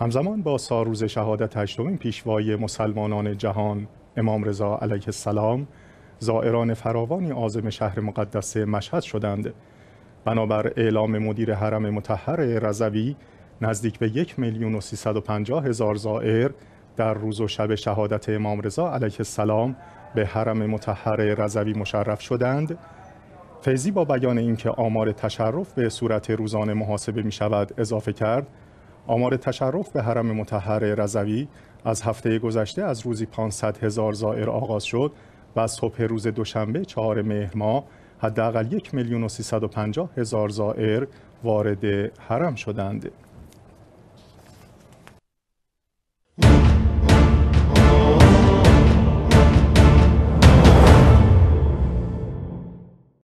همزمان با ساروز شهادت هشتمین پیشوای مسلمانان جهان امام رضا علیه السلام زائران فراوانی عازم شهر مقدس مشهد شدند بنابر اعلام مدیر حرم متحر رضوی نزدیک به یک میلیون و پنجاه هزار زائر در روز و شب شهادت امام رضا علیه السلام به حرم متحر رضوی مشرف شدند فیضی با بیان اینکه آمار تشرف به صورت روزانه محاسبه می شود اضافه کرد آمار تشرف به حرم متحر رضوی از هفته گذشته از روزی 500 هزار زائر آغاز شد و از صبح روز دوشنبه 4 مهر ماه حداقل 1 میلیون و 350 هزار زائر وارد حرم شدند.